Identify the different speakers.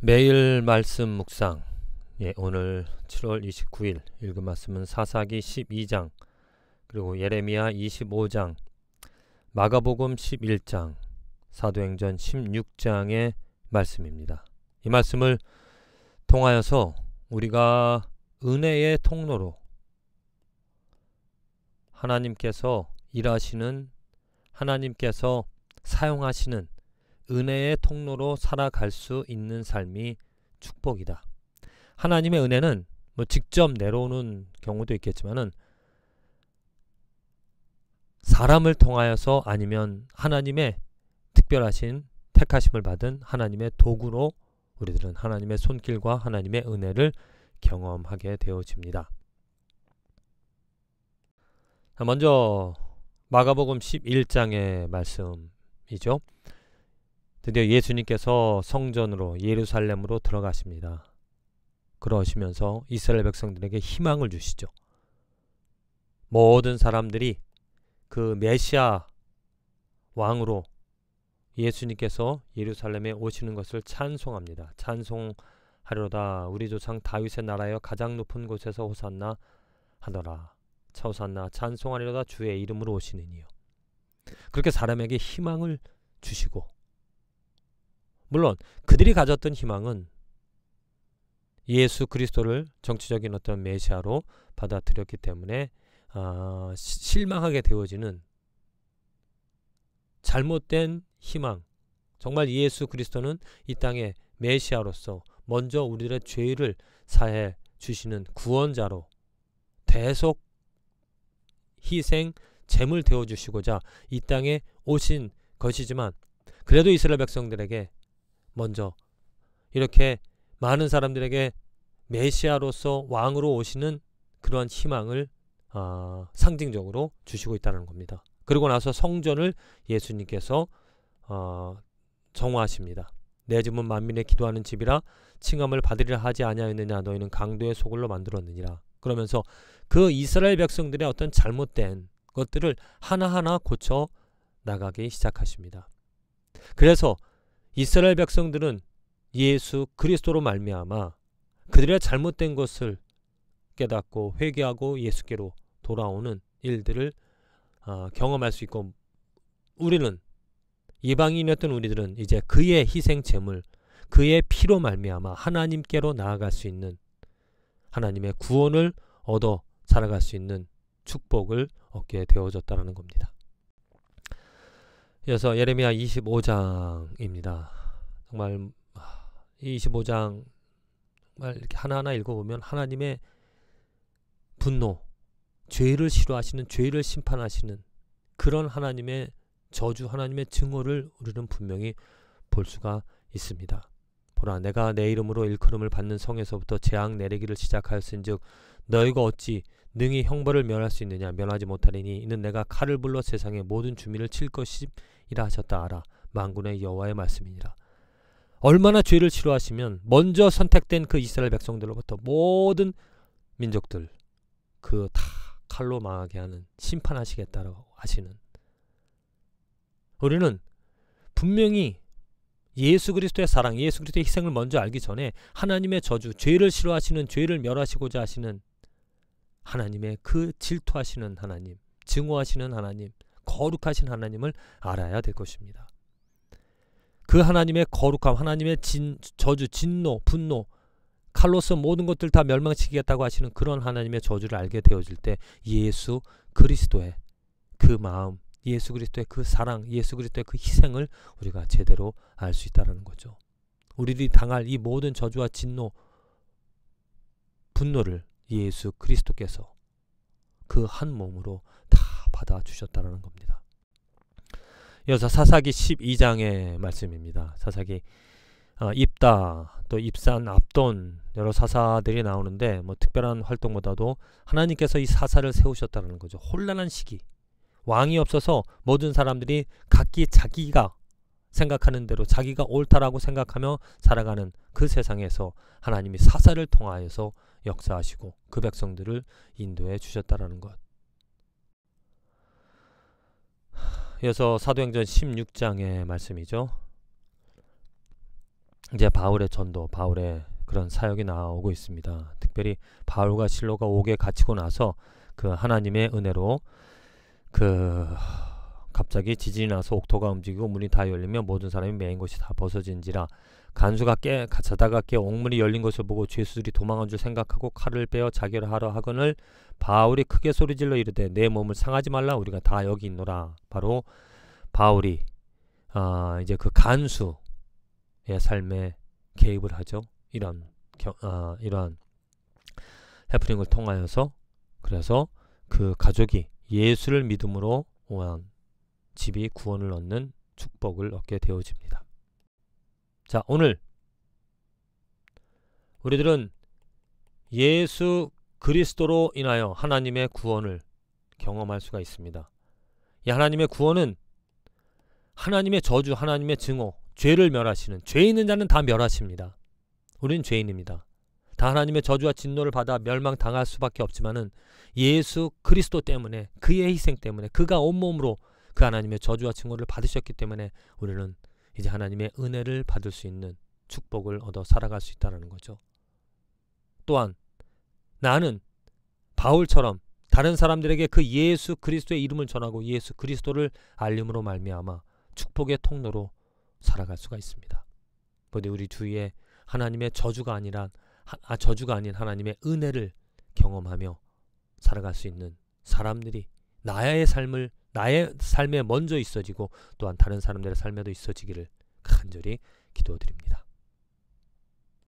Speaker 1: 매일 말씀 묵상 예, 오늘 7월 29일 읽은 말씀은 사사기 12장 그리고 예레미야 25장 마가복음 11장 사도행전 16장의 말씀입니다. 이 말씀을 통하여서 우리가 은혜의 통로로 하나님께서 일하시는 하나님께서 사용하시는 은혜의 통로로 살아갈 수 있는 삶이 축복이다. 하나님의 은혜는 뭐 직접 내려오는 경우도 있겠지만은 사람을 통하여서 아니면 하나님의 특별하신 택하심을 받은 하나님의 도구로 우리들은 하나님의 손길과 하나님의 은혜를 경험하게 되어집니다. 먼저 마가복음 11장의 말씀이죠. 드디어 예수님께서 성전으로 예루살렘으로 들어가십니다. 그러시면서 이스라엘 백성들에게 희망을 주시죠. 모든 사람들이 그 메시아 왕으로 예수님께서 예루살렘에 오시는 것을 찬송합니다. 찬송하려다 우리 조상 다윗의 나라여 가장 높은 곳에서 호산나 하더라. 차호산나 찬송하려다 주의 이름으로 오시느니요. 그렇게 사람에게 희망을 주시고 물론 그들이 가졌던 희망은 예수 그리스도를 정치적인 어떤 메시아로 받아들였기 때문에 어, 실망하게 되어지는 잘못된 희망 정말 예수 그리스도는 이 땅의 메시아로서 먼저 우리들의 죄를 사해 주시는 구원자로 대속 희생 재물 되어 주시고자 이 땅에 오신 것이지만 그래도 이스라엘 백성들에게 먼저 이렇게 많은 사람들에게 메시아로서 왕으로 오시는 그러한 희망을 어, 상징적으로 주시고 있다는 겁니다. 그리고 나서 성전을 예수님께서 어, 정화하십니다. 내 집은 만민의 기도하는 집이라 칭함을 받으리라 하지 아니하였느냐 너희는 강도의 소굴로 만들었느니라. 그러면서 그 이스라엘 백성들의 어떤 잘못된 것들을 하나하나 고쳐 나가기 시작하십니다. 그래서 이스라엘 백성들은 예수 그리스도로 말미암아 그들의 잘못된 것을 깨닫고 회개하고 예수께로 돌아오는 일들을 아, 경험할 수 있고 우리는 이방인이었던 우리들은 이제 그의 희생 제물 그의 피로 말미암아 하나님께로 나아갈 수 있는 하나님의 구원을 얻어 살아갈 수 있는 축복을 얻게 되어졌다는 겁니다. 이어서 예레미야 25장입니다. 정말 아, 이 25장 정말 이렇게 하나하나 읽어보면 하나님의 분노, 죄를 싫어하시는, 죄를 심판하시는 그런 하나님의 저주, 하나님의 증오를 우리는 분명히 볼 수가 있습니다. 보라 내가 내 이름으로 일컬음을 받는 성에서부터 재앙 내리기를 시작하였은즉 너희가 어찌 능히 형벌을 면할 수 있느냐 면하지 못하리니 이는 내가 칼을 불러 세상의 모든 주민을 칠 것이라 하셨다 하라 만군의 여호와의 말씀이니라 얼마나 죄를 치료하시면 먼저 선택된 그 이스라엘 백성들로부터 모든 민족들 그 다 칼로 망하게 하는 심판하시겠다라고 하시는 우리는 분명히 예수 그리스도의 사랑, 예수 그리스도의 희생을 먼저 알기 전에 하나님의 저주, 죄를 싫어하시는 죄를 멸하시고자 하시는 하나님의 그 질투하시는 하나님, 증오하시는 하나님, 거룩하신 하나님을 알아야 될 것입니다. 그 하나님의 거룩함, 하나님의 진, 저주, 진노, 분노, 칼로서 모든 것들 다 멸망시키겠다고 하시는 그런 하나님의 저주를 알게 되어질 때 예수 그리스도의 그 마음, 예수 그리스도의 그 사랑, 예수 그리스도의 그 희생을 우리가 제대로 알 수 있다는 거죠. 우리들이 당할 이 모든 저주와 진노, 분노를 예수 그리스도께서 그 한 몸으로 다 받아주셨다라는 겁니다. 이어서 사사기 12장의 말씀입니다. 사사기 어, 입다 또 입산 앞돈 여러 사사들이 나오는데 뭐 특별한 활동보다도 하나님께서 이 사사를 세우셨다는 거죠. 혼란한 시기 왕이 없어서 모든 사람들이 각기 자기가 생각하는 대로 자기가 옳다라고 생각하며 살아가는 그 세상에서 하나님이 사사를 통하여서 역사하시고 그 백성들을 인도해 주셨다라는 것. 이어서 사도행전 16장의 말씀이죠. 이제 바울의 전도, 바울의 그런 사역이 나오고 있습니다. 특별히 바울과 실로가 옥에 갇히고 나서 그 하나님의 은혜로 그 갑자기 지진이 나서 옥토가 움직이고 문이 다 열리며 모든 사람이 매인 곳이 다 벗어진지라 간수가 깨 자다가 깨 옥문이 열린 것을 보고 죄수들이 도망한 줄 생각하고 칼을 빼어 자결하러 하거늘 바울이 크게 소리질러 이르되 내 몸을 상하지 말라 우리가 다 여기 있노라 바로 바울이 아 이제 그 간수의 삶에 개입을 하죠 이런 겨, 아, 이러한 해프닝을 통하여서 그래서 그 가족이 예수를 믿음으로 오한 집이 구원을 얻는 축복을 얻게 되어집니다. 자, 오늘 우리들은 예수 그리스도로 인하여 하나님의 구원을 경험할 수가 있습니다. 이 하나님의 구원은 하나님의 저주, 하나님의 증오, 죄를 멸하시는 죄 있는 자는 다 멸하십니다. 우리는 죄인입니다. 다 하나님의 저주와 진노를 받아 멸망 당할 수밖에 없지만은 예수 그리스도 때문에 그의 희생 때문에 그가 온몸으로 그 하나님의 저주와 증오를 받으셨기 때문에 우리는 이제 하나님의 은혜를 받을 수 있는 축복을 얻어 살아갈 수 있다는 거죠. 또한 나는 바울처럼 다른 사람들에게 그 예수 그리스도의 이름을 전하고 예수 그리스도를 알림으로 말미암아 축복의 통로로 살아갈 수가 있습니다. 그런데 우리 주위에 하나님의 저주가 아니라 아, 저주가 아닌 하나님의 은혜를 경험하며 살아갈 수 있는 사람들이 나야의 삶을 나의 삶에 먼저 있어지고 또한 다른 사람들의 삶에도 있어지기를 간절히 기도드립니다.